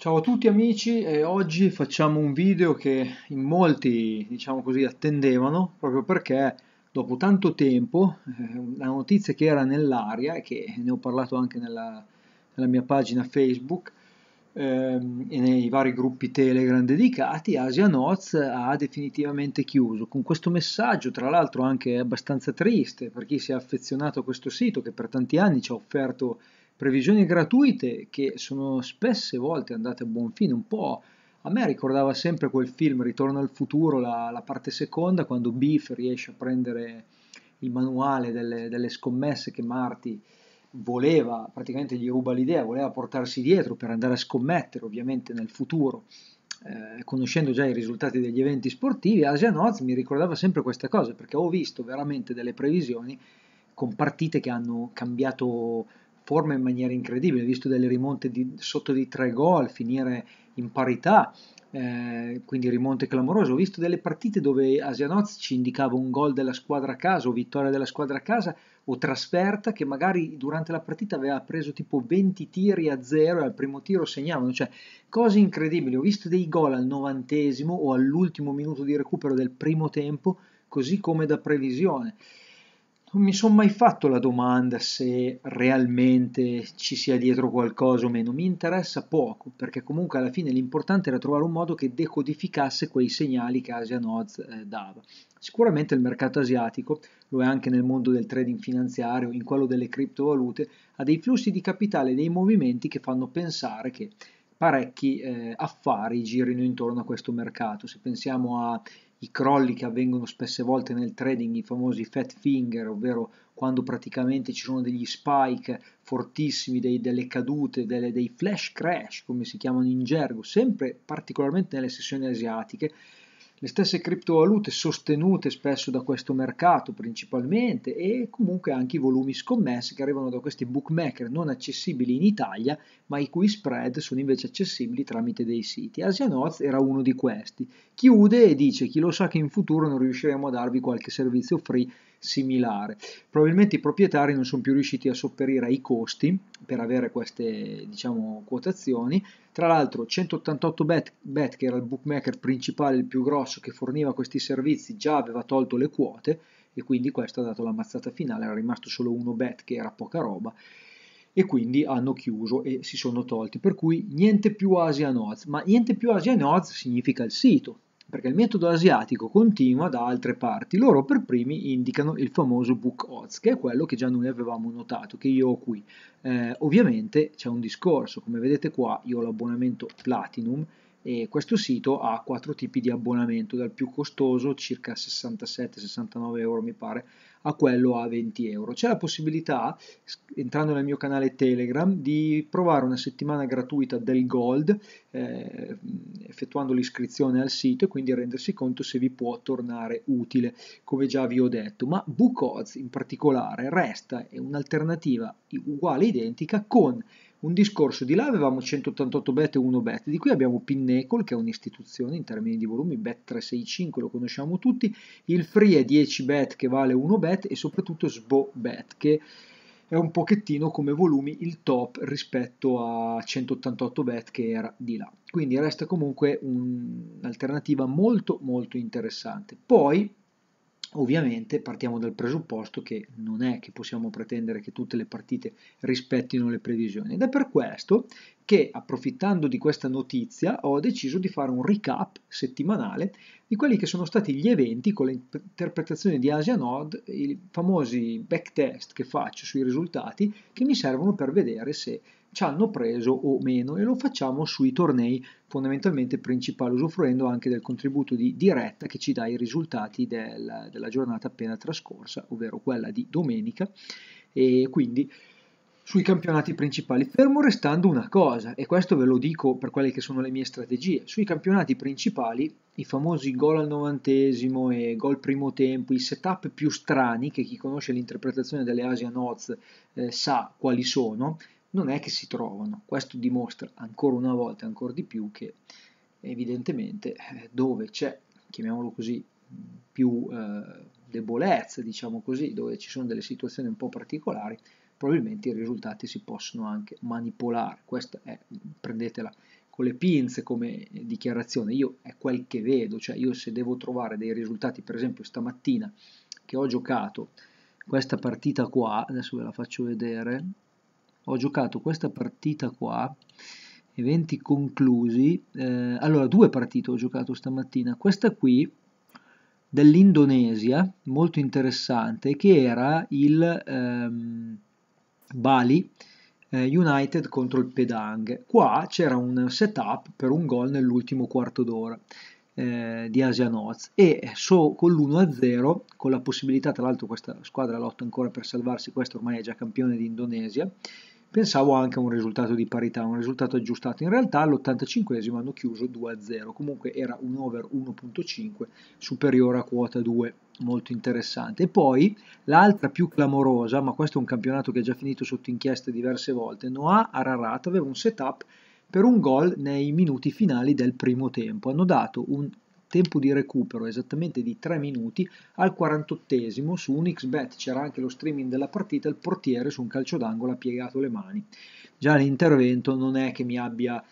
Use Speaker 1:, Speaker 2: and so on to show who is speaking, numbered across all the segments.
Speaker 1: Ciao a tutti amici, e oggi facciamo un video che in molti, diciamo così, attendevano proprio perché dopo tanto tempo eh, la notizia che era nell'aria e che ne ho parlato anche nella, nella mia pagina Facebook eh, e nei vari gruppi Telegram dedicati, Asia Noz ha definitivamente chiuso con questo messaggio, tra l'altro anche abbastanza triste per chi si è affezionato a questo sito che per tanti anni ci ha offerto previsioni gratuite che sono spesse volte andate a buon fine, un po' a me ricordava sempre quel film Ritorno al futuro, la, la parte seconda, quando Beef riesce a prendere il manuale delle, delle, scommesse che Marty voleva, praticamente gli ruba l'idea, voleva portarsi dietro per andare a scommettere ovviamente nel futuro. Eh, conoscendo già i risultati degli eventi sportivi, Asian Oz mi ricordava sempre queste cose perché ho visto veramente delle previsioni con partite che hanno cambiato forma in maniera incredibile, visto delle rimonte di, sotto di tre gol, finire in parità, eh, quindi rimonte clamorose. Ho visto delle partite dove Asianoz ci indicava un gol della squadra a casa o vittoria della squadra a casa o trasferta che magari durante la partita aveva preso tipo 20 tiri a zero e al primo tiro segnavano, cioè cose incredibili. Ho visto dei gol al novantesimo o all'ultimo minuto di recupero del primo tempo, così come da previsione non mi sono mai fatto la domanda se realmente ci sia dietro qualcosa o meno, mi interessa poco, perché comunque alla fine l'importante era trovare un modo che decodificasse quei segnali che Asia Noz eh, dava. Sicuramente il mercato asiatico, lo è anche nel mondo del trading finanziario, in quello delle criptovalute, ha dei flussi di capitale, dei movimenti che fanno pensare che parecchi eh, affari girino intorno a questo mercato. Se pensiamo a i crolli che avvengono spesse volte nel trading, i famosi fat finger, ovvero quando praticamente ci sono degli spike fortissimi, dei, delle cadute, delle, dei flash crash, come si chiamano in gergo, sempre particolarmente nelle sessioni asiatiche, le stesse criptovalute sostenute spesso da questo mercato principalmente e comunque anche i volumi scommessi che arrivano da questi bookmaker non accessibili in Italia ma i cui spread sono invece accessibili tramite dei siti. AsiaNoz era uno di questi. Chiude e dice chi lo sa che in futuro non riusciremo a darvi qualche servizio free similare. Probabilmente i proprietari non sono più riusciti a sopperire ai costi per avere queste diciamo, quotazioni. Tra l'altro 188 bet, bet, che era il bookmaker principale, il più grosso, che forniva questi servizi, già aveva tolto le quote e quindi questo ha dato la mazzata finale, era rimasto solo uno bet che era poca roba e quindi hanno chiuso e si sono tolti. Per cui niente più Asia Odds, ma niente più Asia Odds significa il sito, perché il metodo asiatico continua da altre parti. Loro per primi indicano il famoso book odds, che è quello che già noi avevamo notato, che io ho qui. Eh, ovviamente c'è un discorso, come vedete qua io ho l'abbonamento Platinum e questo sito ha quattro tipi di abbonamento, dal più costoso, circa 67-69 euro mi pare, a quello a 20 euro. C'è la possibilità, entrando nel mio canale Telegram, di provare una settimana gratuita del Gold, eh, effettuando l'iscrizione al sito e quindi rendersi conto se vi può tornare utile, come già vi ho detto. Ma Bookoz in particolare resta un'alternativa uguale identica con un discorso, di là avevamo 188 bet e 1 bet, di qui abbiamo Pinnacle che è un'istituzione in termini di volumi, bet 365 lo conosciamo tutti, il free è 10 bet che vale 1 bet e soprattutto SBO bet che è un pochettino come volumi il top rispetto a 188 bet che era di là. Quindi resta comunque un'alternativa molto molto interessante. Poi Ovviamente partiamo dal presupposto che non è che possiamo pretendere che tutte le partite rispettino le previsioni ed è per questo che approfittando di questa notizia ho deciso di fare un recap settimanale di quelli che sono stati gli eventi con l'interpretazione di Asia Nord, i famosi backtest che faccio sui risultati che mi servono per vedere se ci hanno preso o meno e lo facciamo sui tornei fondamentalmente principali usufruendo anche del contributo di diretta che ci dà i risultati del, della giornata appena trascorsa ovvero quella di domenica e quindi sui campionati principali, fermo restando una cosa, e questo ve lo dico per quelle che sono le mie strategie, sui campionati principali i famosi gol al novantesimo e gol primo tempo, i setup più strani che chi conosce l'interpretazione delle Asian Odds eh, sa quali sono, non è che si trovano. Questo dimostra ancora una volta, ancora di più, che evidentemente eh, dove c'è, chiamiamolo così, più eh, debolezza, diciamo così, dove ci sono delle situazioni un po' particolari, probabilmente i risultati si possono anche manipolare. Questa è, prendetela con le pinze come dichiarazione, io è quel che vedo, cioè io se devo trovare dei risultati, per esempio stamattina che ho giocato questa partita qua, adesso ve la faccio vedere, ho giocato questa partita qua eventi conclusi eh, allora due partite ho giocato stamattina questa qui dell'Indonesia molto interessante che era il ehm, Bali eh, United contro il Pedang. Qua c'era un setup per un gol nell'ultimo quarto d'ora eh, di Asia Noz e so, con l'1-0, con la possibilità, tra l'altro questa squadra lotta ancora per salvarsi, questo ormai è già campione di Indonesia, Pensavo anche a un risultato di parità, un risultato aggiustato. In realtà all'85 hanno chiuso 2-0, comunque era un over 1.5 superiore a quota 2, molto interessante. E poi l'altra più clamorosa, ma questo è un campionato che è già finito sotto inchieste diverse volte, Noah Ararat aveva un setup per un gol nei minuti finali del primo tempo. Hanno dato un tempo di recupero esattamente di 3 minuti al 48esimo su un XBet c'era anche lo streaming della partita il portiere su un calcio d'angolo ha piegato le mani già l'intervento non è che mi abbia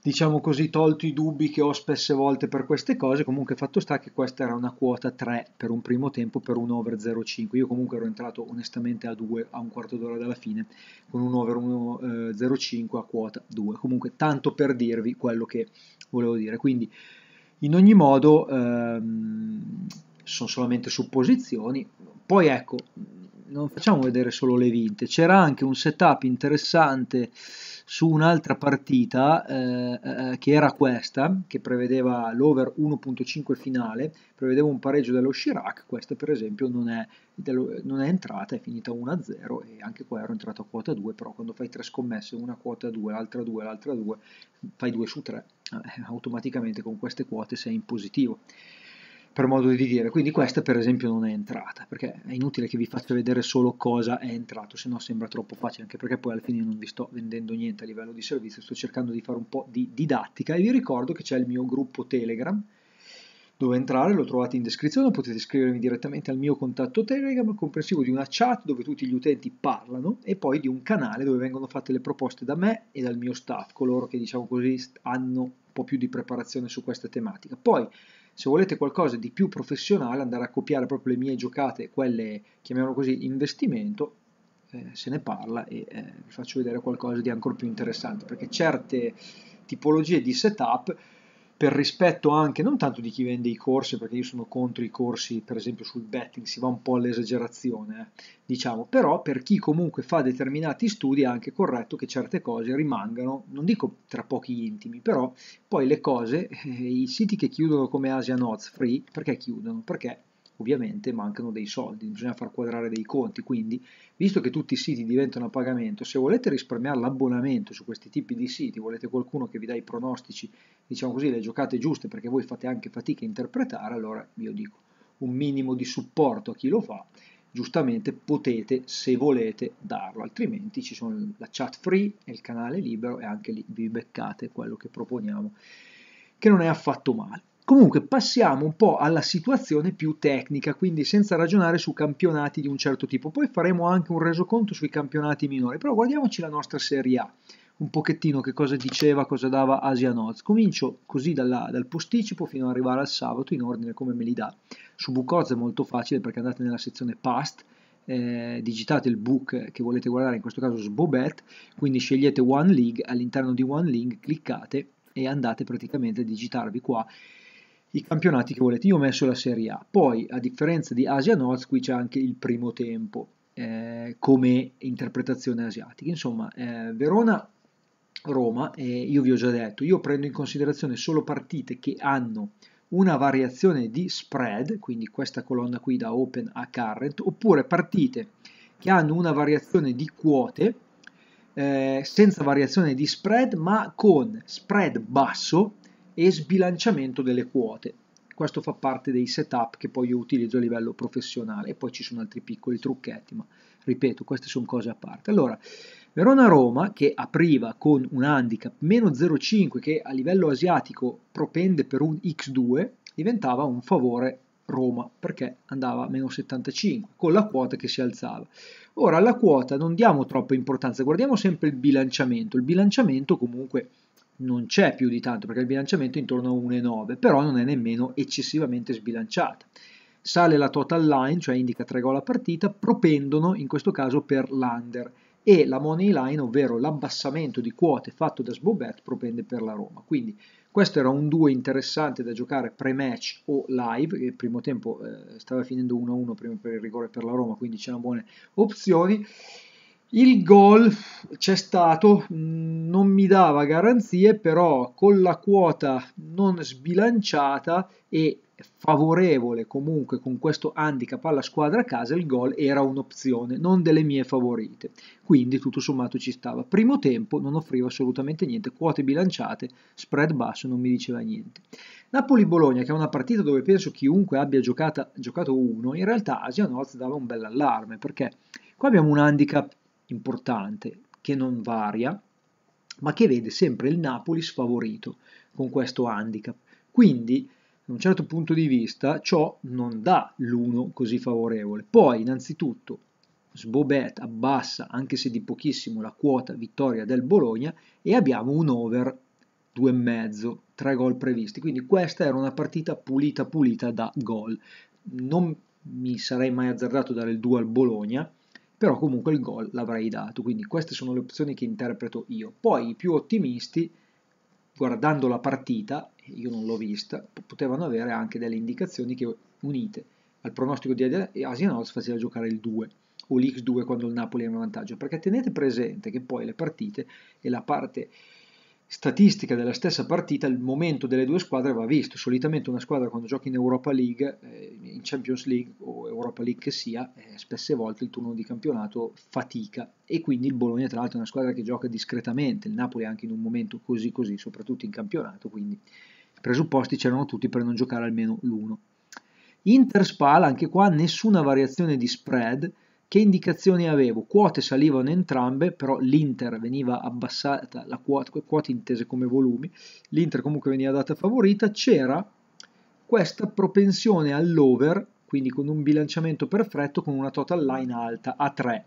Speaker 1: diciamo così tolto i dubbi che ho spesse volte per queste cose comunque fatto sta che questa era una quota 3 per un primo tempo per un over 0,5 io comunque ero entrato onestamente a 2 a un quarto d'ora dalla fine con un over 1,05 eh, a quota 2 comunque tanto per dirvi quello che volevo dire quindi in ogni modo ehm, sono solamente supposizioni. Poi ecco, non facciamo vedere solo le vinte, c'era anche un setup interessante su un'altra partita eh, eh, eh che era questa, che prevedeva l'over 1.5 finale, prevedeva un pareggio dello Chirac, questa per esempio non è, non è entrata, è finita 1-0 e anche qua ero entrato a quota 2, però quando fai tre scommesse, una quota 2, l'altra 2, l'altra 2, fai 2 su 3 eh, automaticamente con queste quote sei in positivo per modo di dire. Quindi questa per esempio non è entrata, perché è inutile che vi faccia vedere solo cosa è entrato, se no sembra troppo facile, anche perché poi alla fine non vi sto vendendo niente a livello di servizio, sto cercando di fare un po' di didattica e vi ricordo che c'è il mio gruppo Telegram, dove entrare lo trovate in descrizione, potete scrivermi direttamente al mio contatto Telegram, comprensivo di una chat dove tutti gli utenti parlano e poi di un canale dove vengono fatte le proposte da me e dal mio staff, coloro che diciamo così hanno un po' più di preparazione su questa tematica. Poi se volete qualcosa di più professionale, andare a copiare proprio le mie giocate, quelle chiamiamolo così investimento, eh, se ne parla e eh, vi faccio vedere qualcosa di ancora più interessante perché certe tipologie di setup per rispetto anche non tanto di chi vende i corsi, perché io sono contro i corsi, per esempio sul betting, si va un po' all'esagerazione, eh, diciamo, però per chi comunque fa determinati studi è anche corretto che certe cose rimangano, non dico tra pochi intimi, però poi le cose, eh, i siti che chiudono come Asian Odds Free, perché chiudono? Perché ovviamente mancano dei soldi, bisogna far quadrare dei conti, quindi visto che tutti i siti diventano a pagamento, se volete risparmiare l'abbonamento su questi tipi di siti, volete qualcuno che vi dà i pronostici, diciamo così, le giocate giuste perché voi fate anche fatica a interpretare, allora io dico un minimo di supporto a chi lo fa, giustamente potete se volete darlo, altrimenti ci sono la chat free e il canale libero e anche lì vi beccate quello che proponiamo, che non è affatto male. Comunque passiamo un po' alla situazione più tecnica, quindi senza ragionare su campionati di un certo tipo. Poi faremo anche un resoconto sui campionati minori, però guardiamoci la nostra Serie A, un pochettino che cosa diceva, cosa dava Asia Noz. Comincio così dalla, dal posticipo fino ad arrivare al sabato in ordine come me li dà. Su Bucoz è molto facile perché andate nella sezione Past, eh, digitate il book che volete guardare, in questo caso Sbobet, quindi scegliete One League, all'interno di One League cliccate e andate praticamente a digitarvi qua i campionati che volete. Io ho messo la Serie A, poi a differenza di Asia North qui c'è anche il primo tempo eh, come interpretazione asiatica. Insomma, eh, Verona Roma, eh, io vi ho già detto, io prendo in considerazione solo partite che hanno una variazione di spread, quindi questa colonna qui da open a current, oppure partite che hanno una variazione di quote eh, senza variazione di spread, ma con spread basso e sbilanciamento delle quote. Questo fa parte dei setup che poi io utilizzo a livello professionale e poi ci sono altri piccoli trucchetti, ma ripeto, queste sono cose a parte. Allora, Verona-Roma che apriva con un handicap meno 0,5 che a livello asiatico propende per un x2, diventava un favore Roma perché andava a meno 75 con la quota che si alzava. Ora alla quota non diamo troppa importanza, guardiamo sempre il bilanciamento. Il bilanciamento comunque non c'è più di tanto perché il bilanciamento è intorno a 1,9, però non è nemmeno eccessivamente sbilanciata. Sale la total line, cioè indica 3 gol a partita, propendono in questo caso per l'under e la money line, ovvero l'abbassamento di quote fatto da Sbobet, propende per la Roma. Quindi questo era un 2 interessante da giocare pre-match o live, il primo tempo eh, stava finendo 1-1 prima per il rigore per la Roma, quindi c'erano buone opzioni. Il gol c'è stato, mm, non mi dava garanzie, però con la quota non sbilanciata e favorevole comunque con questo handicap alla squadra a casa, il gol era un'opzione, non delle mie favorite. Quindi tutto sommato ci stava. Primo tempo non offriva assolutamente niente, quote bilanciate, spread basso non mi diceva niente. Napoli-Bologna, che è una partita dove penso chiunque abbia giocata, giocato uno, in realtà Asianoz dava un bell'allarme perché qua abbiamo un handicap importante che non varia, ma che vede sempre il Napoli sfavorito con questo handicap. Quindi, da un certo punto di vista, ciò non dà l'uno così favorevole. Poi, innanzitutto, Sbobet abbassa, anche se di pochissimo, la quota vittoria del Bologna e abbiamo un over 2,5, 3 gol previsti. Quindi questa era una partita pulita pulita da gol. Non mi sarei mai azzardato a dare il 2 al Bologna, però comunque il gol l'avrei dato, quindi queste sono le opzioni che interpreto io. Poi i più ottimisti, guardando la partita, io non l'ho vista, potevano avere anche delle indicazioni che unite al pronostico di Asianos faceva giocare il 2 o l'X2 quando il Napoli era in vantaggio, perché tenete presente che poi le partite e la parte statistica della stessa partita, il momento delle due squadre va visto. Solitamente una squadra quando gioca in Europa League, eh, in Champions League o Europa League che sia, eh, spesse volte il turno di campionato fatica e quindi il Bologna tra l'altro è una squadra che gioca discretamente, il Napoli anche in un momento così così, soprattutto in campionato, quindi i presupposti c'erano tutti per non giocare almeno l'uno. Inter-Spal, anche qua nessuna variazione di spread, che indicazioni avevo? Quote salivano entrambe, però l'Inter veniva abbassata, la quota, quote intese come volumi, l'Inter comunque veniva data favorita, c'era questa propensione all'over, quindi con un bilanciamento perfetto con una total line alta a 3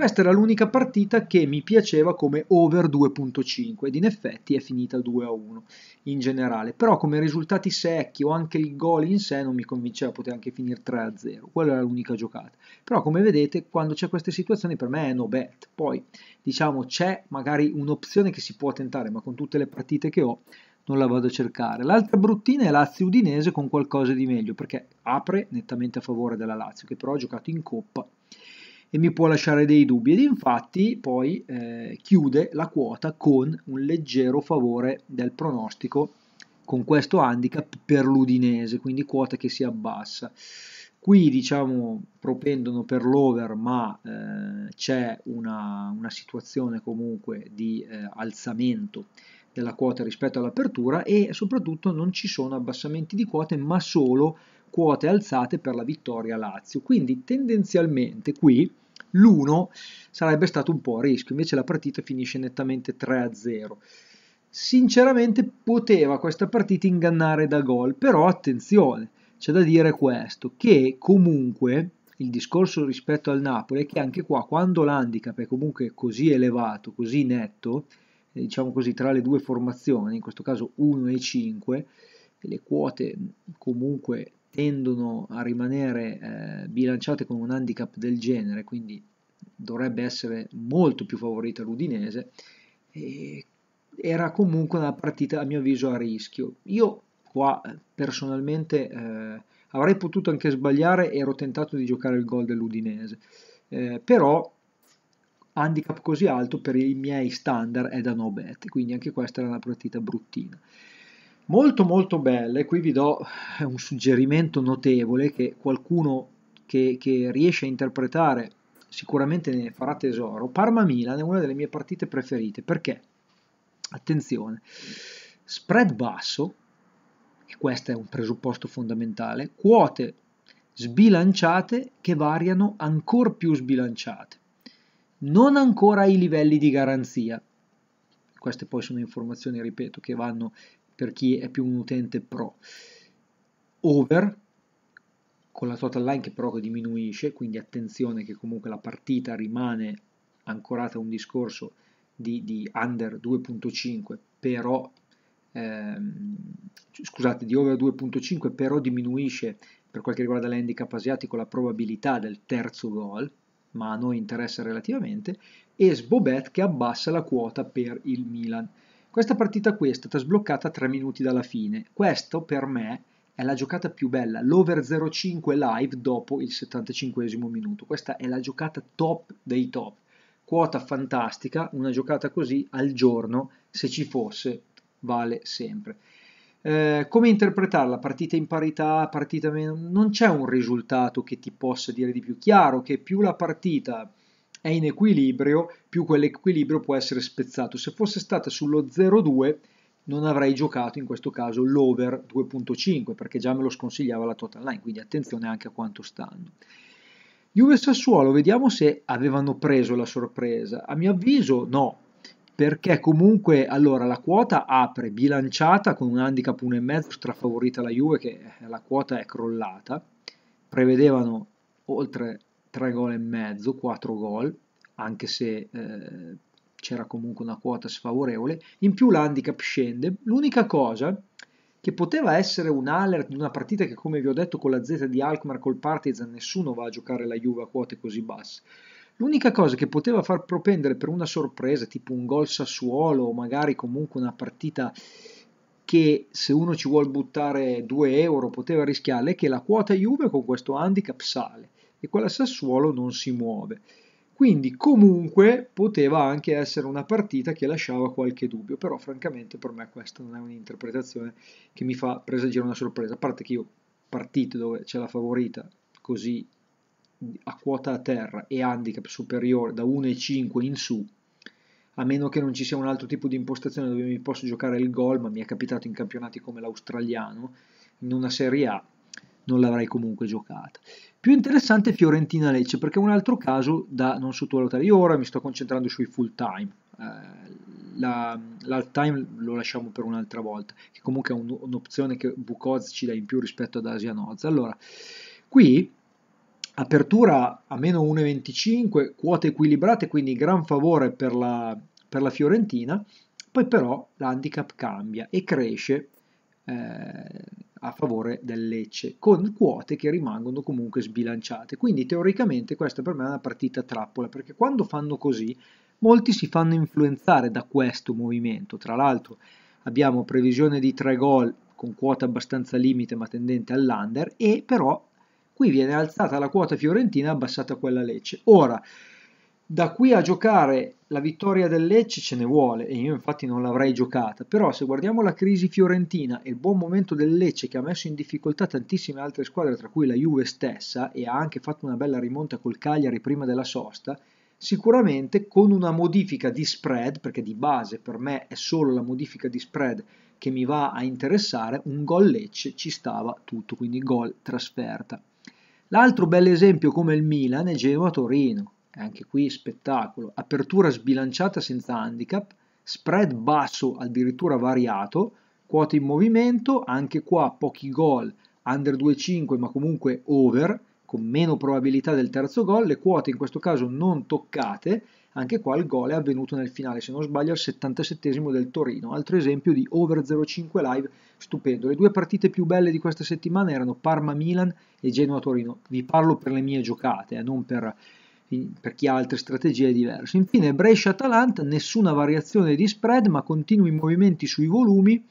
Speaker 1: questa era l'unica partita che mi piaceva come over 2.5 ed in effetti è finita 2 a 1 in generale, però come risultati secchi o anche il gol in sé non mi convinceva, poteva anche finire 3 a 0, quella era l'unica giocata. Però come vedete quando c'è queste situazioni per me è no bet, poi diciamo c'è magari un'opzione che si può tentare, ma con tutte le partite che ho non la vado a cercare. L'altra bruttina è Lazio Udinese con qualcosa di meglio, perché apre nettamente a favore della Lazio, che però ha giocato in coppa e mi può lasciare dei dubbi ed infatti poi eh, chiude la quota con un leggero favore del pronostico con questo handicap per l'Udinese, quindi quota che si abbassa. Qui diciamo propendono per l'over, ma eh, c'è una, una, situazione comunque di eh, alzamento della quota rispetto all'apertura e soprattutto non ci sono abbassamenti di quote, ma solo quote alzate per la vittoria Lazio. Quindi tendenzialmente qui l'1 sarebbe stato un po' a rischio, invece la partita finisce nettamente 3-0. Sinceramente poteva questa partita ingannare da gol, però attenzione, c'è da dire questo, che comunque il discorso rispetto al Napoli è che anche qua quando l'handicap è comunque così elevato, così netto, eh, diciamo così tra le due formazioni, in questo caso 1 e 5, le quote comunque tendono a rimanere eh, bilanciate con un handicap del genere, quindi dovrebbe essere molto più favorita l'Udinese, era comunque una partita a mio avviso a rischio. Io qua eh, personalmente eh, avrei potuto anche sbagliare, ero tentato di giocare il gol dell'Udinese, eh, però handicap così alto per i miei standard è da no bet, quindi anche questa era una partita bruttina molto molto belle. Qui vi do eh, un suggerimento notevole che qualcuno che, che riesce a interpretare sicuramente ne farà tesoro. Parma-Milan è una delle mie partite preferite perché, attenzione, spread basso, e questo è un presupposto fondamentale, quote sbilanciate che variano ancora più sbilanciate, non ancora ai livelli di garanzia. Queste poi sono informazioni, ripeto, che vanno per chi è più un utente pro. Over con la total line che però diminuisce, quindi attenzione che comunque la partita rimane ancorata a un discorso di, di under 2.5, però ehm, scusate, di over 2.5, però diminuisce per quel che riguarda l'handicap asiatico la probabilità del terzo gol, ma a noi interessa relativamente, e Sbobet che abbassa la quota per il Milan. Questa partita qui è stata sbloccata a 3 minuti dalla fine. Questo per me è la giocata più bella, l'over 05 live dopo il 75 minuto. Questa è la giocata top dei top. Quota fantastica, una giocata così al giorno, se ci fosse, vale sempre. Eh, come interpretarla? Partita in parità, partita meno? Non c'è un risultato che ti possa dire di più. Chiaro che più la partita è in equilibrio, più quell'equilibrio può essere spezzato. Se fosse stata sullo 0,2 non avrei giocato in questo caso l'over 2.5 perché già me lo sconsigliava la total line, quindi attenzione anche a quanto stanno. Juve Sassuolo, vediamo se avevano preso la sorpresa. A mio avviso no, perché comunque allora la quota apre bilanciata con un handicap 1,5 strafavorita la Juve che la quota è crollata. Prevedevano oltre 3 gol e mezzo, 4 gol, anche se eh, c'era comunque una quota sfavorevole. In più l'handicap scende. L'unica cosa che poteva essere un alert di una partita che, come vi ho detto, con la Z di Alkmaar, col Partizan, nessuno va a giocare la Juve a quote così basse. L'unica cosa che poteva far propendere per una sorpresa, tipo un gol Sassuolo o magari comunque una partita che se uno ci vuole buttare 2 euro poteva rischiare, è che la quota Juve con questo handicap sale e quella Sassuolo non si muove. Quindi comunque poteva anche essere una partita che lasciava qualche dubbio, però francamente per me questa non è un'interpretazione che mi fa presagire una sorpresa, a parte che io partite dove c'è la favorita così a quota a terra e handicap superiore da 1,5 in su, a meno che non ci sia un altro tipo di impostazione dove mi posso giocare il gol, ma mi è capitato in campionati come l'australiano, in una Serie A non l'avrei comunque giocata. Più interessante Fiorentina-Lecce perché è un altro caso da non sottovalutare. Io ora mi sto concentrando sui full time, eh, la, time lo lasciamo per un'altra volta, che comunque è un, un'opzione che Bukoz ci dà in più rispetto ad Asianoz. Allora, qui apertura a meno 1,25, quote equilibrate, quindi gran favore per la, per la Fiorentina, poi però l'handicap cambia e cresce. Eh, a favore del Lecce, con quote che rimangono comunque sbilanciate. Quindi teoricamente questa per me è una partita trappola, perché quando fanno così molti si fanno influenzare da questo movimento. Tra l'altro abbiamo previsione di tre gol con quota abbastanza limite ma tendente all'under e però qui viene alzata la quota fiorentina e abbassata quella Lecce. Ora, da qui a giocare la vittoria del Lecce ce ne vuole e io infatti non l'avrei giocata, però se guardiamo la crisi fiorentina e il buon momento del Lecce che ha messo in difficoltà tantissime altre squadre tra cui la Juve stessa e ha anche fatto una bella rimonta col Cagliari prima della sosta, sicuramente con una modifica di spread, perché di base per me è solo la modifica di spread che mi va a interessare, un gol Lecce ci stava tutto, quindi gol trasferta. L'altro bel esempio come il Milan è Genoa Torino anche qui spettacolo, apertura sbilanciata senza handicap, spread basso addirittura variato, quote in movimento, anche qua pochi gol, under 2,5 ma comunque over, con meno probabilità del terzo gol, le quote in questo caso non toccate, anche qua il gol è avvenuto nel finale, se non sbaglio al 77 del Torino, altro esempio di over 0,5 live, stupendo. Le due partite più belle di questa settimana erano Parma-Milan e Genoa-Torino, vi parlo per le mie giocate, eh, non per per chi ha altre strategie diverse. Infine Brescia-Atalanta, nessuna variazione di spread ma continui movimenti sui volumi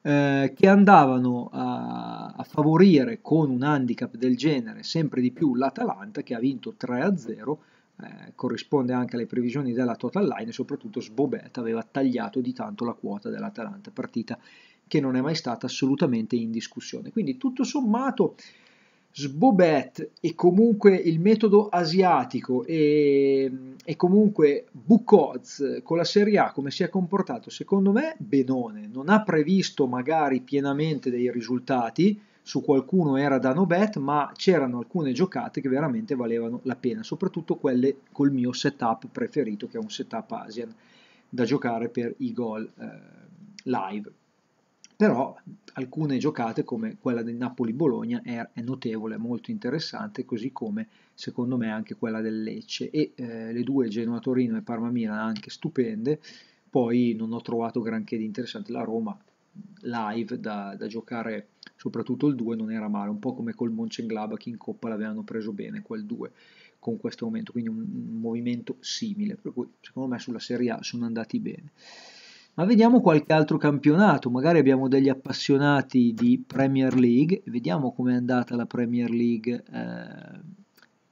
Speaker 1: eh, che andavano a, a, favorire con un handicap del genere sempre di più l'Atalanta che ha vinto 3-0, eh, corrisponde anche alle previsioni della total line e soprattutto Sbobetta aveva tagliato di tanto la quota dell'Atalanta, partita che non è mai stata assolutamente in discussione. Quindi tutto sommato Sbobet e comunque il metodo asiatico e, e comunque Bukoz con la Serie A come si è comportato, secondo me benone, non ha previsto magari pienamente dei risultati, su qualcuno era da no bet, ma c'erano alcune giocate che veramente valevano la pena, soprattutto quelle col mio setup preferito che è un setup Asian da giocare per i gol eh, live però alcune giocate come quella del Napoli-Bologna è, è notevole, molto interessante, così come secondo me anche quella del Lecce e eh, le due Genoa-Torino e Parma-Milan anche stupende, poi non ho trovato granché di interessante, la Roma live da, da giocare soprattutto il 2 non era male, un po' come col Mönchengladbach in Coppa l'avevano preso bene quel 2 con questo momento, quindi un, un movimento simile, per cui secondo me sulla Serie A sono andati bene ma vediamo qualche altro campionato, magari abbiamo degli appassionati di Premier League, vediamo com'è andata la Premier League eh,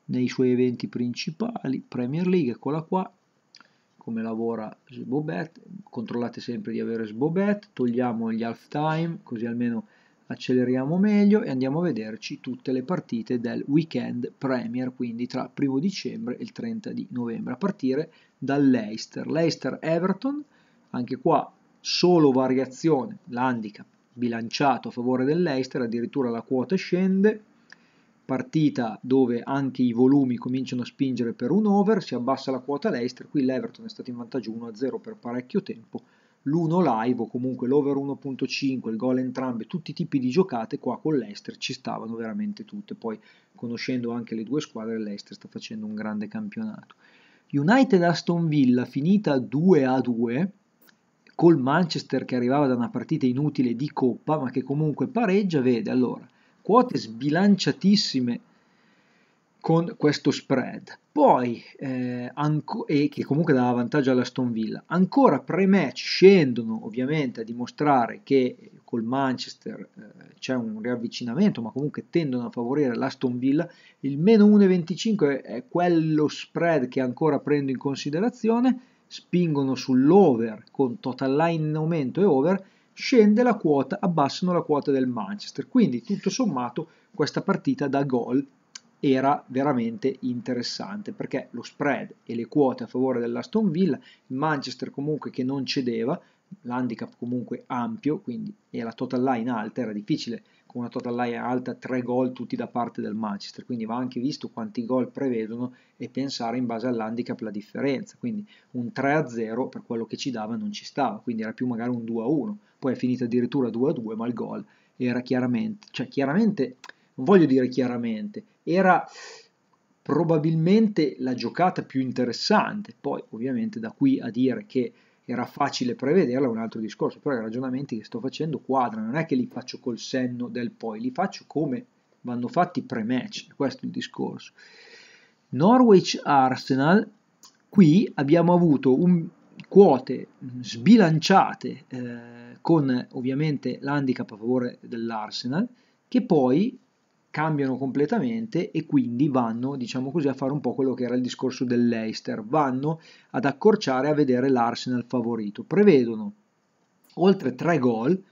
Speaker 1: nei suoi eventi principali, Premier League, eccola qua, come lavora Sbobet, controllate sempre di avere Sbobet, togliamo gli half time, così almeno acceleriamo meglio e andiamo a vederci tutte le partite del weekend Premier, quindi tra il 1 dicembre e il 30 di novembre, a partire dall'Eister, l'Eister Everton, anche qua solo variazione, l'handicap bilanciato a favore dell'Eister, addirittura la quota scende, partita dove anche i volumi cominciano a spingere per un over, si abbassa la quota all'Eister, qui l'Everton è stato in vantaggio 1-0 per parecchio tempo, l'1 live o comunque l'over 1.5, il gol entrambe, tutti i tipi di giocate qua con l'Ester ci stavano veramente tutte, poi conoscendo anche le due squadre l'Ester sta facendo un grande campionato. United Aston Villa finita 2 a 2, col Manchester che arrivava da una partita inutile di coppa, ma che comunque pareggia, vede allora quote sbilanciatissime con questo spread. Poi, eh, anco- e che comunque dava vantaggio alla Stone Villa, ancora pre-match scendono ovviamente a dimostrare che col Manchester eh, c'è un riavvicinamento, ma comunque tendono a favorire la Stone Villa. Il meno 1,25 è quello spread che ancora prendo in considerazione spingono sull'over con total line in aumento e over, scende la quota, abbassano la quota del Manchester. Quindi tutto sommato questa partita da gol era veramente interessante perché lo spread e le quote a favore dell'Aston Villa, il Manchester comunque che non cedeva, l'handicap comunque ampio, quindi era total line alta, era difficile una total line alta 3 gol tutti da parte del Manchester, quindi va anche visto quanti gol prevedono e pensare in base all'handicap la differenza, quindi un 3-0 per quello che ci dava non ci stava, quindi era più magari un 2-1, poi è finita addirittura 2-2, ma il gol era chiaramente, cioè chiaramente, non voglio dire chiaramente, era probabilmente la giocata più interessante, poi ovviamente da qui a dire che era facile prevederla, un altro discorso, però i ragionamenti che sto facendo quadrano, non è che li faccio col senno del poi, li faccio come vanno fatti pre-match, questo è il discorso. Norwich Arsenal, qui abbiamo avuto un, quote sbilanciate eh, con ovviamente l'handicap a favore dell'Arsenal, che poi cambiano completamente e quindi vanno, diciamo così, a fare un po' quello che era il discorso dell'Eister, vanno ad accorciare a vedere l'Arsenal favorito. Prevedono oltre 3 gol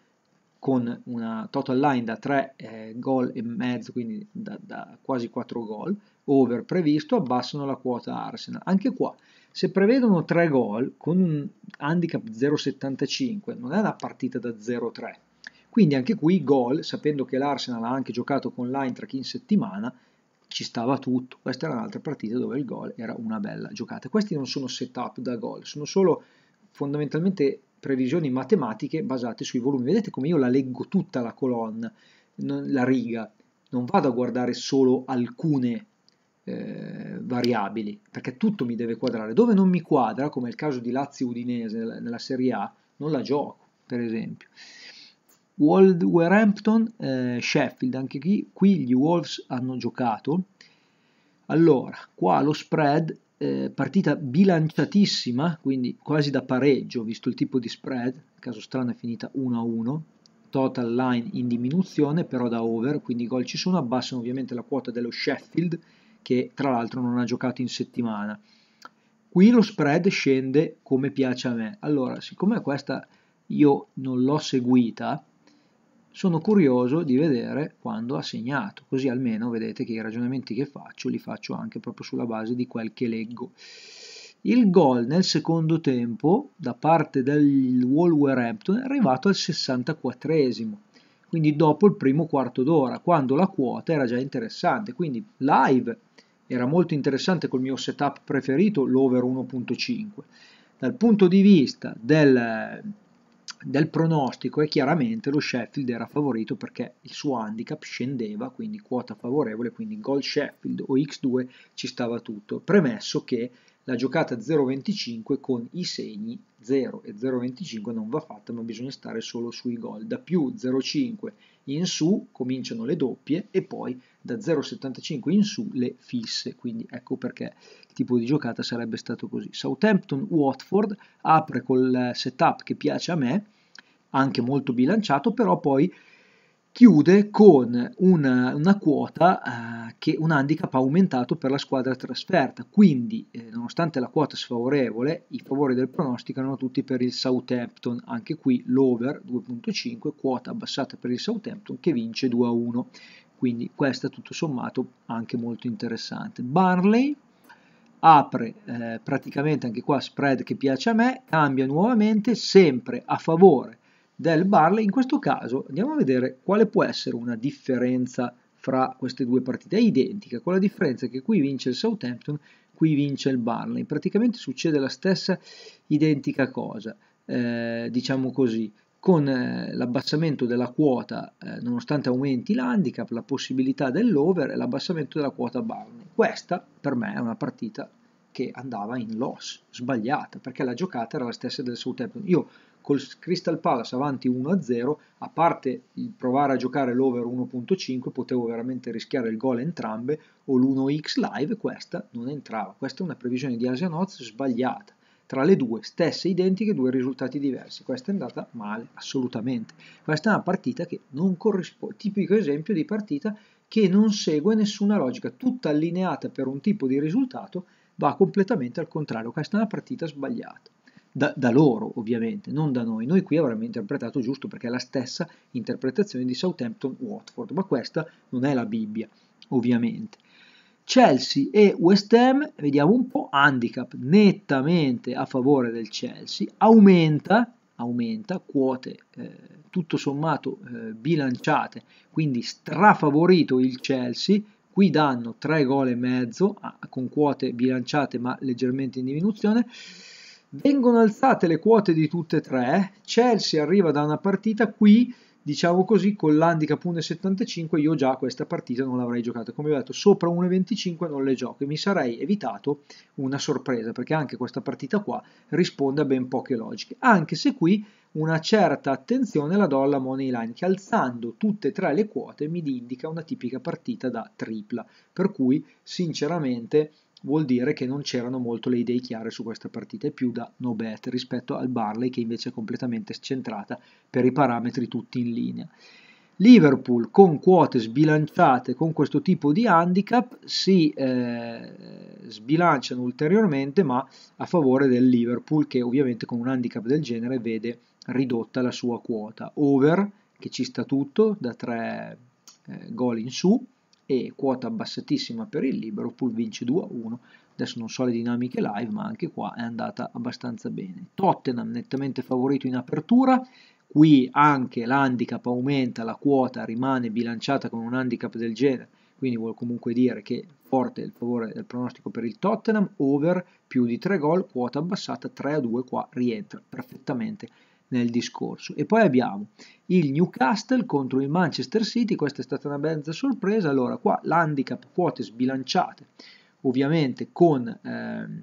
Speaker 1: con una total line da 3 eh, gol e mezzo, quindi da, da quasi 4 gol, over previsto, abbassano la quota Arsenal. Anche qua, se prevedono 3 gol con un handicap 0,75, non è una partita da 0-3 quindi anche qui gol, sapendo che l'Arsenal ha anche giocato con l'Eintracht in settimana, ci stava tutto. Questa era un'altra partita dove il gol era una bella giocata. Questi non sono setup da gol, sono solo fondamentalmente previsioni matematiche basate sui volumi. Vedete come io la leggo tutta la colonna, la riga, non vado a guardare solo alcune eh, variabili, perché tutto mi deve quadrare. Dove non mi quadra, come il caso di Lazio Udinese nella Serie A, non la gioco, per esempio. Wolverhampton, eh, Sheffield, anche qui, qui gli Wolves hanno giocato. Allora, qua lo spread, eh, partita bilanciatissima, quindi quasi da pareggio, visto il tipo di spread, caso strano è finita 1-1, total line in diminuzione, però da over, quindi i gol ci sono, abbassano ovviamente la quota dello Sheffield, che tra l'altro non ha giocato in settimana. Qui lo spread scende come piace a me. Allora, siccome questa io non l'ho seguita, sono curioso di vedere quando ha segnato, così almeno vedete che i ragionamenti che faccio li faccio anche proprio sulla base di quel che leggo. Il gol nel secondo tempo da parte del Wolverhampton è arrivato al 64esimo, quindi dopo il primo quarto d'ora, quando la quota era già interessante, quindi live era molto interessante col mio setup preferito, l'over 1.5. Dal punto di vista del del pronostico e chiaramente lo Sheffield era favorito perché il suo handicap scendeva, quindi quota favorevole, quindi gol Sheffield o X2 ci stava tutto. Premesso che la giocata 0-25 con i segni 0 e 0-25 non va fatta, ma bisogna stare solo sui gol. Da più 0-5 in su cominciano le doppie e poi da 0-75 in su le fisse, quindi ecco perché il tipo di giocata sarebbe stato così. Southampton-Watford apre col setup che piace a me, anche molto bilanciato, però poi chiude con una, una quota eh, che un handicap ha aumentato per la squadra trasferta. Quindi, eh, nonostante la quota sfavorevole, i favori del pronostico erano tutti per il Southampton. Anche qui l'over 2.5, quota abbassata per il Southampton che vince 2 a 1. Quindi questa tutto sommato anche molto interessante. Barley apre eh, praticamente anche qua spread che piace a me, cambia nuovamente sempre a favore del Barley. In questo caso andiamo a vedere quale può essere una differenza fra queste due partite. È identica, con la differenza che qui vince il Southampton, qui vince il Barley. Praticamente succede la stessa identica cosa, eh, diciamo così con eh, l'abbassamento della quota, eh, nonostante aumenti l'handicap, la possibilità dell'over e l'abbassamento della quota Barley. Questa per me è una partita che andava in loss, sbagliata, perché la giocata era la stessa del Southampton. Io col Crystal Palace avanti 1-0, a parte il provare a giocare l'over 1.5, potevo veramente rischiare il gol entrambe o l'1x live, questa non entrava. Questa è una previsione di Asianoz sbagliata. Tra le due, stesse identiche, due risultati diversi. Questa è andata male, assolutamente. Questa è una partita che non corrisponde, tipico esempio di partita che non segue nessuna logica, tutta allineata per un tipo di risultato va completamente al contrario. Questa è una partita sbagliata da, da, loro ovviamente, non da noi. Noi qui avremmo interpretato giusto perché è la stessa interpretazione di Southampton-Watford, ma questa non è la Bibbia ovviamente. Chelsea e West Ham, vediamo un po', handicap nettamente a favore del Chelsea, aumenta, aumenta quote eh, tutto sommato eh, bilanciate, quindi strafavorito il Chelsea, qui danno 3 gol e mezzo con quote bilanciate ma leggermente in diminuzione Vengono alzate le quote di tutte e tre, Chelsea arriva da una partita qui, diciamo così, con l'handicap 1,75 io già questa partita non l'avrei giocata, come ho detto sopra 1,25 non le gioco e mi sarei evitato una sorpresa perché anche questa partita qua risponde a ben poche logiche, anche se qui una certa attenzione la do alla money line che alzando tutte e tre le quote mi indica una tipica partita da tripla, per cui sinceramente vuol dire che non c'erano molto le idee chiare su questa partita, è più da no bet rispetto al Barley che invece è completamente scentrata per i parametri tutti in linea. Liverpool con quote sbilanciate con questo tipo di handicap si eh, sbilanciano ulteriormente ma a favore del Liverpool che ovviamente con un handicap del genere vede ridotta la sua quota. Over che ci sta tutto da 3 eh, gol in su, e quota abbassatissima per il libero, pur vince 2 a 1. Adesso non so le dinamiche live, ma anche qua è andata abbastanza bene. Tottenham nettamente favorito in apertura, qui anche l'handicap aumenta, la quota rimane bilanciata con un handicap del genere, quindi vuol comunque dire che forte il favore del pronostico per il Tottenham, over più di 3 gol, quota abbassata 3 a 2, qua rientra perfettamente nel discorso. E poi abbiamo il Newcastle contro il Manchester City, questa è stata una bella sorpresa, allora qua l'handicap quote sbilanciate, ovviamente con eh,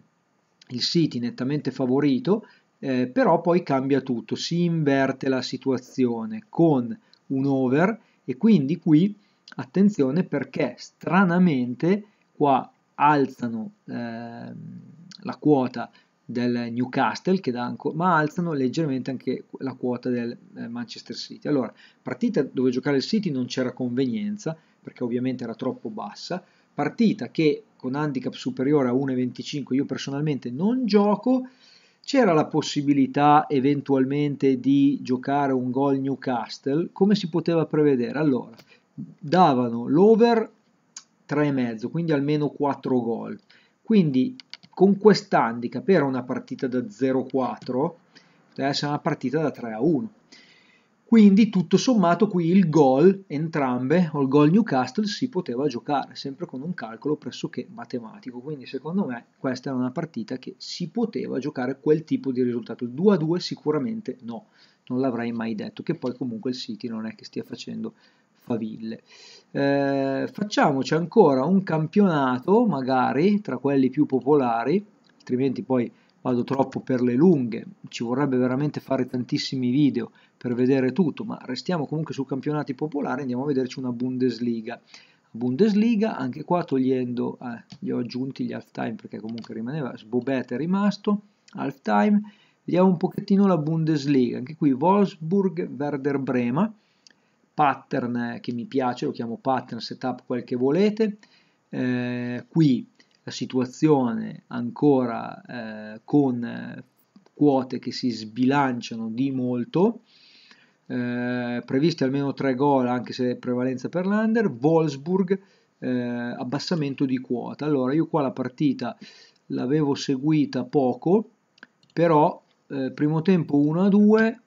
Speaker 1: il City nettamente favorito, eh, però poi cambia tutto, si inverte la situazione con un over e quindi qui attenzione perché stranamente qua alzano eh, la quota del Newcastle, che dà ancora, ma alzano leggermente anche la quota del eh, Manchester City. Allora, partita dove giocare il City non c'era convenienza, perché ovviamente era troppo bassa, partita che con handicap superiore a 1,25 io personalmente non gioco, c'era la possibilità eventualmente di giocare un gol Newcastle, come si poteva prevedere? Allora, davano l'over 3,5, quindi almeno 4 gol. Quindi con quest'handicap era una partita da 0-4, poteva essere una partita da 3-1. Quindi tutto sommato qui il gol, entrambe, o il gol Newcastle, si poteva giocare, sempre con un calcolo pressoché matematico. Quindi secondo me questa era una partita che si poteva giocare quel tipo di risultato. Il 2-2 sicuramente no, non l'avrei mai detto, che poi comunque il City non è che stia facendo faville eh, facciamoci ancora un campionato, magari tra quelli più popolari, altrimenti poi vado troppo per le lunghe, ci vorrebbe veramente fare tantissimi video per vedere tutto, ma restiamo comunque su campionati popolari, andiamo a vederci una Bundesliga. Bundesliga, anche qua togliendo, eh, gli ho aggiunti gli half time perché comunque rimaneva, Sbobet è rimasto, half time, vediamo un pochettino la Bundesliga, anche qui Wolfsburg, Werder Brema, pattern che mi piace, lo chiamo pattern setup quel che volete, eh, qui la situazione ancora eh, con eh, quote che si sbilanciano di molto, eh, previsti almeno tre gol anche se prevalenza per l'under, Wolfsburg eh, abbassamento di quota, allora io qua la partita l'avevo seguita poco, però eh, primo tempo 1 2,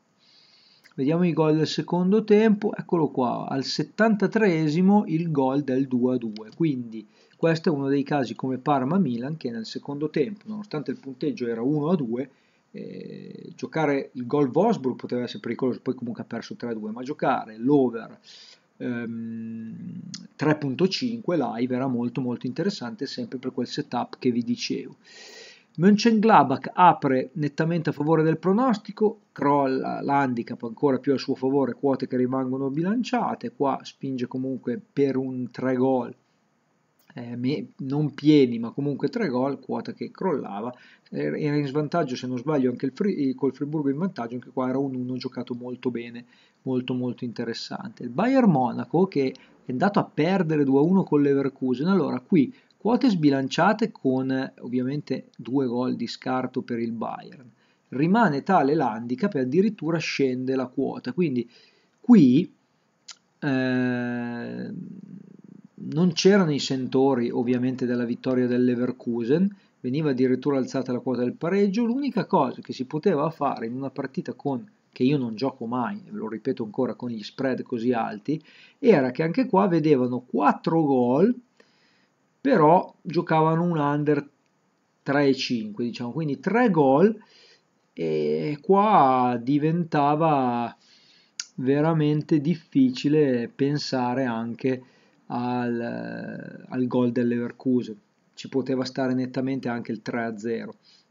Speaker 1: Vediamo i gol del secondo tempo, eccolo qua, al 73esimo il gol del 2-2, quindi questo è uno dei casi come Parma-Milan che nel secondo tempo, nonostante il punteggio era 1-2, eh, giocare il gol Vosburg poteva essere pericoloso, poi comunque ha perso 3-2, ma giocare l'over ehm, 3.5 live era molto molto interessante sempre per quel setup che vi dicevo. Mönchengladbach apre nettamente a favore del pronostico, crolla l'handicap ancora più a suo favore, quote che rimangono bilanciate, qua spinge comunque per un 3 gol, eh, non pieni ma comunque 3 gol, quota che crollava, eh, era in svantaggio se non sbaglio anche il Fri- eh, col Friburgo in vantaggio, anche qua era un 1 giocato molto bene, molto molto interessante. Il Bayern Monaco che è andato a perdere 2-1 con l'Everkusen, allora qui Quote sbilanciate con ovviamente due gol di scarto per il Bayern. Rimane tale l'handicap e addirittura scende la quota. Quindi qui eh, non c'erano i sentori ovviamente della vittoria del Leverkusen, veniva addirittura alzata la quota del pareggio. L'unica cosa che si poteva fare in una partita con che io non gioco mai, ve lo ripeto ancora con gli spread così alti, era che anche qua vedevano 4 gol però giocavano un under 3-5, e diciamo, quindi 3 gol e qua diventava veramente difficile pensare anche al, al gol dell'Everkusen. Ci poteva stare nettamente anche il 3-0.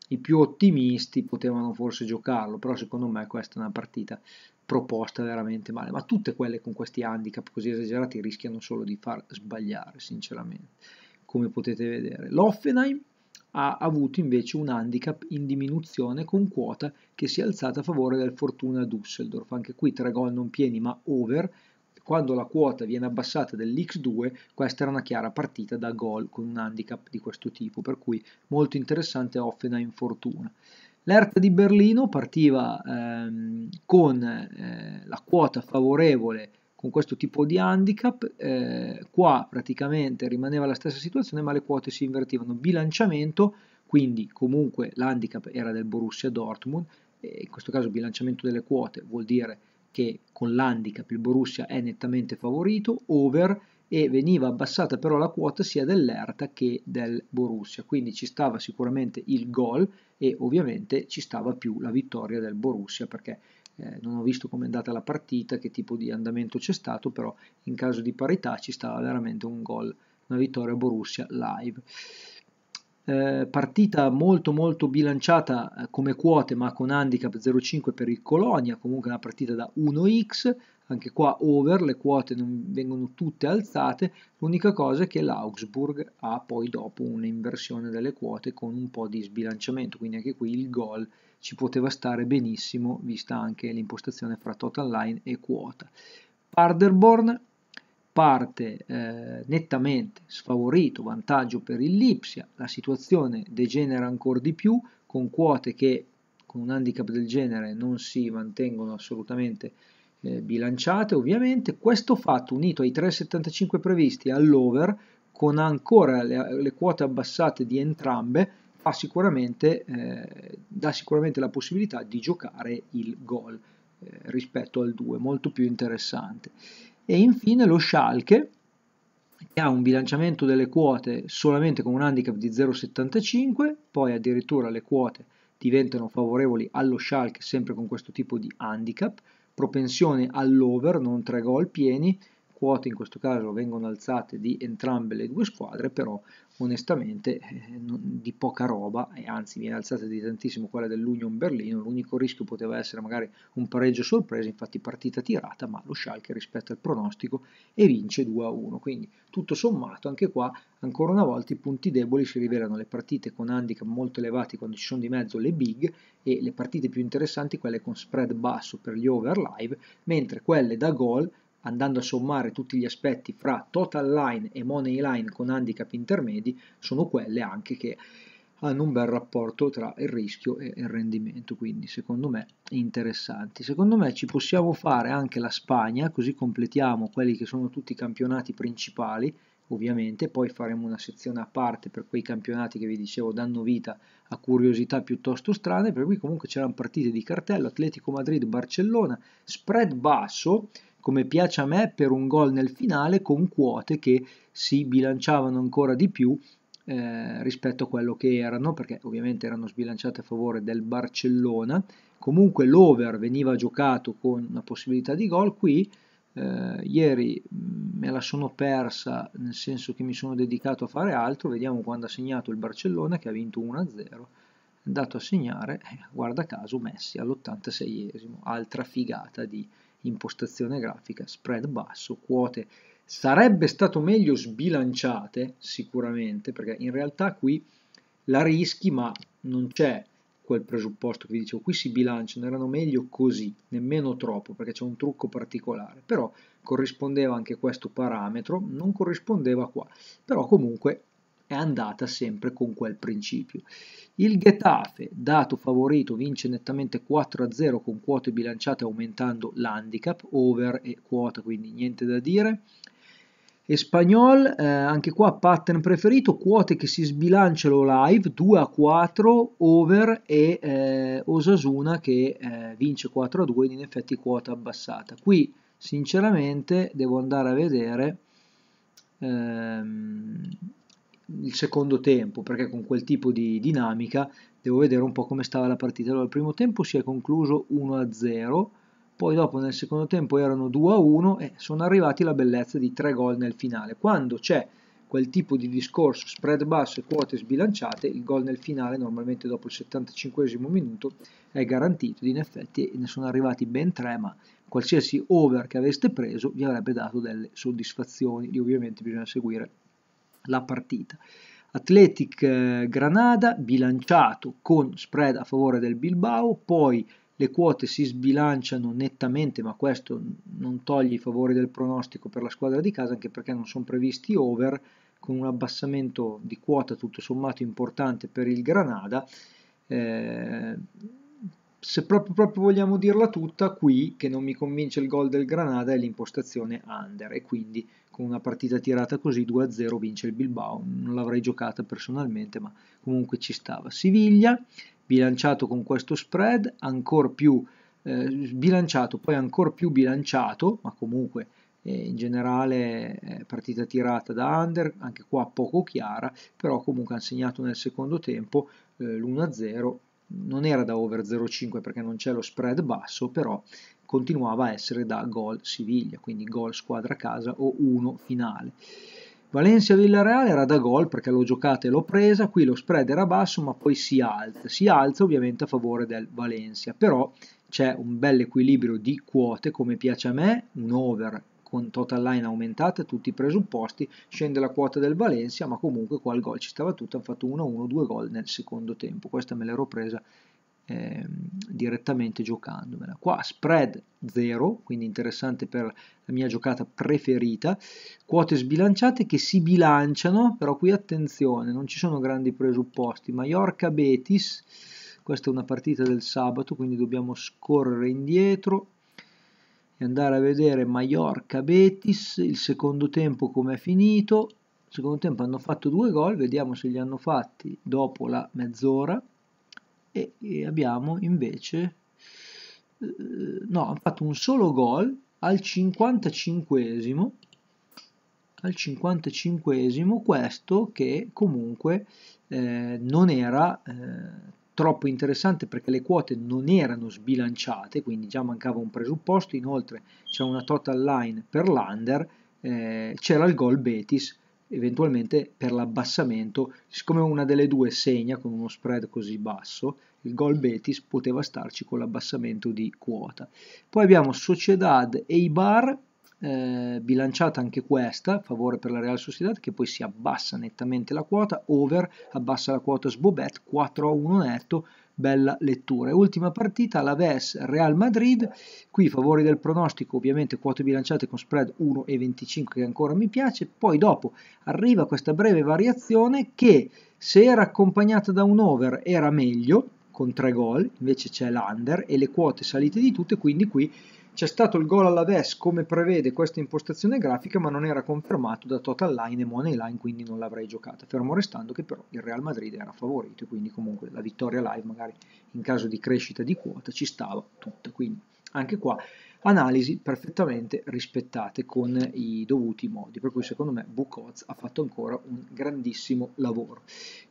Speaker 1: I più ottimisti potevano forse giocarlo, però secondo me questa è una partita proposta veramente male. Ma tutte quelle con questi handicap così esagerati rischiano solo di far sbagliare, sinceramente come potete vedere. L'Offenheim ha avuto invece un handicap in diminuzione con quota che si è alzata a favore del Fortuna Düsseldorf. Anche qui tre gol non pieni ma over. Quando la quota viene abbassata dell'X2, questa era una chiara partita da gol con un handicap di questo tipo, per cui molto interessante Offenheim Fortuna. L'Erta di Berlino partiva ehm, con eh, la quota favorevole con questo tipo di handicap, eh, qua praticamente rimaneva la stessa situazione ma le quote si invertivano, bilanciamento, quindi comunque l'handicap era del Borussia Dortmund, in questo caso bilanciamento delle quote vuol dire che con l'handicap il Borussia è nettamente favorito, over, e veniva abbassata però la quota sia dell'Erta che del Borussia, quindi ci stava sicuramente il gol e ovviamente ci stava più la vittoria del Borussia perché eh, non ho visto come è andata la partita, che tipo di andamento c'è stato, però in caso di parità ci stava veramente un gol, una vittoria Borussia live. Eh, partita molto molto bilanciata eh, come quote ma con handicap 0,5 per il Colonia, comunque una partita da 1x, anche qua over, le quote non vengono tutte alzate, l'unica cosa è che l'Augsburg ha poi dopo un'inversione delle quote con un po' di sbilanciamento, quindi anche qui il gol ci poteva stare benissimo vista anche l'impostazione fra total line e quota. Paderborn parte eh, nettamente sfavorito, vantaggio per il Lipsia, la situazione degenera ancora di più con quote che con un handicap del genere non si mantengono assolutamente eh, bilanciate ovviamente, questo fatto unito ai 3,75 previsti all'over con ancora le, le quote abbassate di entrambe sicuramente, eh, dà sicuramente la possibilità di giocare il gol eh, rispetto al 2, molto più interessante. E infine lo Schalke, che ha un bilanciamento delle quote solamente con un handicap di 0,75, poi addirittura le quote diventano favorevoli allo Schalke sempre con questo tipo di handicap, propensione all'over, non tre gol pieni, quote in questo caso vengono alzate di entrambe le due squadre, però onestamente eh, di poca roba, e anzi viene alzata di tantissimo quella dell'Union Berlino, l'unico rischio poteva essere magari un pareggio sorpresa, infatti partita tirata, ma lo Schalke rispetta il pronostico e vince 2-1, quindi tutto sommato anche qua ancora una volta i punti deboli si rivelano le partite con handicap molto elevati quando ci sono di mezzo le big e le partite più interessanti quelle con spread basso per gli over live, mentre quelle da gol andando a sommare tutti gli aspetti fra total line e money line con handicap intermedi, sono quelle anche che hanno un bel rapporto tra il rischio e il rendimento, quindi secondo me interessanti. Secondo me ci possiamo fare anche la Spagna, così completiamo quelli che sono tutti i campionati principali, ovviamente, poi faremo una sezione a parte per quei campionati che vi dicevo danno vita a curiosità piuttosto strane, per cui comunque c'erano partite di cartello Atletico Madrid-Barcellona, spread basso, come piace a me per un gol nel finale con quote che si bilanciavano ancora di più eh, rispetto a quello che erano, perché ovviamente erano sbilanciate a favore del Barcellona. Comunque l'over veniva giocato con una possibilità di gol qui. Eh, ieri mm, me la sono persa nel senso che mi sono dedicato a fare altro. Vediamo quando ha segnato il Barcellona che ha vinto 1-0. È andato a segnare, eh, guarda caso, Messi all'86esimo, altra figata di impostazione grafica, spread basso, quote sarebbe stato meglio sbilanciate sicuramente perché in realtà qui la rischi ma non c'è quel presupposto che vi dicevo qui si bilanciano erano meglio così nemmeno troppo perché c'è un trucco particolare però corrispondeva anche questo parametro non corrispondeva qua però comunque è andata sempre con quel principio. Il Getafe, dato favorito, vince nettamente 4-0 con quote bilanciate aumentando l'handicap, over e quota, quindi niente da dire. Espagnol, eh, anche qua pattern preferito, quote che si sbilanciano live, 2 a 4, over e eh, Osasuna che eh, vince 4 a 2, in effetti quota abbassata. Qui sinceramente devo andare a vedere ehm, il secondo tempo, perché con quel tipo di dinamica devo vedere un po' come stava la partita. Allora, il primo tempo si è concluso 1-0, poi dopo nel secondo tempo erano 2-1 e sono arrivati la bellezza di 3 gol nel finale. Quando c'è quel tipo di discorso spread basso e quote sbilanciate, il gol nel finale normalmente dopo il 75 minuto è garantito, in effetti ne sono arrivati ben 3, ma qualsiasi over che aveste preso vi avrebbe dato delle soddisfazioni, lì ovviamente bisogna seguire la partita. Atletic eh, Granada bilanciato con spread a favore del Bilbao, poi le quote si sbilanciano nettamente, ma questo non toglie i favori del pronostico per la squadra di casa, anche perché non sono previsti over, con un abbassamento di quota tutto sommato importante per il Granada. Eh, se proprio, proprio, vogliamo dirla tutta, qui che non mi convince il gol del Granada è l'impostazione under e quindi con una partita tirata così 2-0 vince il Bilbao. Non l'avrei giocata personalmente, ma comunque ci stava. Siviglia, bilanciato con questo spread, ancora più eh, bilanciato, poi ancora più bilanciato, ma comunque eh, in generale eh, partita tirata da under, anche qua poco chiara, però comunque ha segnato nel secondo tempo eh, l'1-0 non era da over 0,5 perché non c'è lo spread basso, però continuava a essere da gol Siviglia, quindi gol squadra casa o 1 finale. Valencia Villareal era da gol perché l'ho giocata e l'ho presa, qui lo spread era basso ma poi si alza, si alza ovviamente a favore del Valencia, però c'è un bel equilibrio di quote come piace a me, un over con total line aumentata, tutti i presupposti, scende la quota del Valencia, ma comunque qua il gol ci stava tutto, hanno fatto 1-1, due gol nel secondo tempo, questa me l'ero presa eh, direttamente giocandomela. Qua spread 0, quindi interessante per la mia giocata preferita, quote sbilanciate che si bilanciano, però qui attenzione, non ci sono grandi presupposti, Mallorca-Betis, questa è una partita del sabato, quindi dobbiamo scorrere indietro, e andare a vedere Mallorca-Betis, il secondo tempo come è finito, il secondo tempo hanno fatto due gol, vediamo se li hanno fatti dopo la mezz'ora e, e abbiamo invece, eh, no, hanno fatto un solo gol al 55esimo, al 55esimo questo che comunque eh, non era eh, troppo interessante perché le quote non erano sbilanciate, quindi già mancava un presupposto, inoltre c'è una total line per l'under, eh, c'era il gol Betis eventualmente per l'abbassamento, siccome una delle due segna con uno spread così basso, il gol Betis poteva starci con l'abbassamento di quota. Poi abbiamo Sociedad e Eibar eh, bilanciata anche questa, favore per la Real Sociedad, che poi si abbassa nettamente la quota, over, abbassa la quota Sbobet, 4 a 1 netto, bella lettura. E ultima partita, la VES Real Madrid, qui favori del pronostico, ovviamente quote bilanciate con spread 1,25 che ancora mi piace, poi dopo arriva questa breve variazione che se era accompagnata da un over era meglio, con tre gol, invece c'è l'under e le quote salite di tutte, quindi qui c'è stato il gol alla DES come prevede questa impostazione grafica, ma non era confermato da Total Line e Money Line, quindi non l'avrei giocata. Fermo restando che però il Real Madrid era favorito, quindi comunque la vittoria live, magari in caso di crescita di quota, ci stava tutta. Quindi anche qua analisi perfettamente rispettate con i dovuti modi, per cui secondo me Bucoz ha fatto ancora un grandissimo lavoro.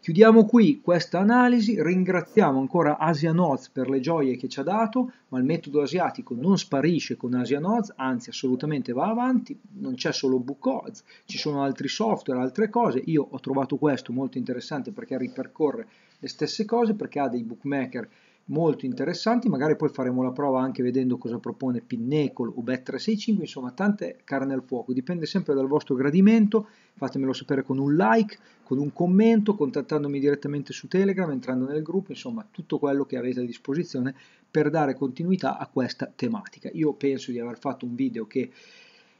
Speaker 1: Chiudiamo qui questa analisi, ringraziamo ancora AsiaNoz per le gioie che ci ha dato, ma il metodo asiatico non sparisce con AsiaNoz, anzi assolutamente va avanti, non c'è solo Bucoz, ci sono altri software, altre cose, io ho trovato questo molto interessante perché ripercorre le stesse cose, perché ha dei bookmaker molto interessanti, magari poi faremo la prova anche vedendo cosa propone Pinnacle o Bet365, insomma tante carne al fuoco, dipende sempre dal vostro gradimento, fatemelo sapere con un like, con un commento, contattandomi direttamente su Telegram, entrando nel gruppo, insomma tutto quello che avete a disposizione per dare continuità a questa tematica. Io penso di aver fatto un video che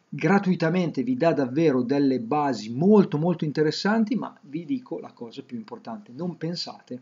Speaker 1: gratuitamente vi dà davvero delle basi molto molto interessanti ma vi dico la cosa più importante non pensate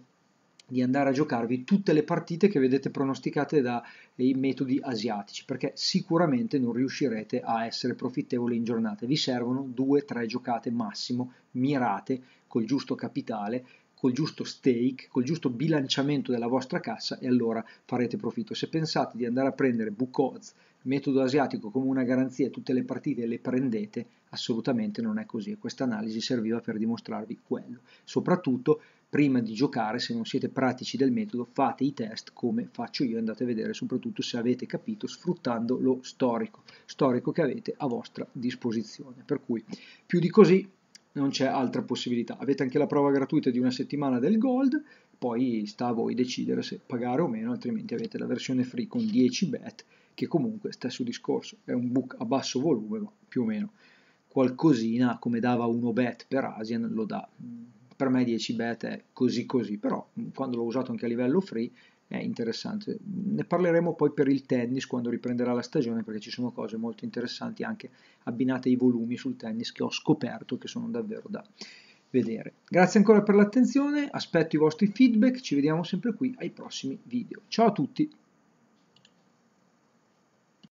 Speaker 1: di andare a giocarvi tutte le partite che vedete pronosticate dai eh, metodi asiatici, perché sicuramente non riuscirete a essere profittevoli in giornata. Vi servono 2-3 giocate massimo, mirate, col giusto capitale, col giusto stake, col giusto bilanciamento della vostra cassa e allora farete profitto. Se pensate di andare a prendere book metodo asiatico come una garanzia tutte le partite le prendete, assolutamente non è così. Questa analisi serviva per dimostrarvi quello. Soprattutto prima di giocare, se non siete pratici del metodo, fate i test come faccio io, andate a vedere soprattutto se avete capito sfruttando lo storico, storico che avete a vostra disposizione. Per cui più di così non c'è altra possibilità. Avete anche la prova gratuita di una settimana del Gold, poi sta a voi decidere se pagare o meno, altrimenti avete la versione free con 10 bet, che comunque stesso discorso, è un book a basso volume, ma più o meno qualcosina come dava uno bet per Asian lo dà per me 10 bet è così così, però quando l'ho usato anche a livello free è interessante. Ne parleremo poi per il tennis quando riprenderà la stagione perché ci sono cose molto interessanti anche abbinate ai volumi sul tennis che ho scoperto che sono davvero da vedere. Grazie ancora per l'attenzione, aspetto i vostri feedback, ci vediamo sempre qui ai prossimi video. Ciao a tutti!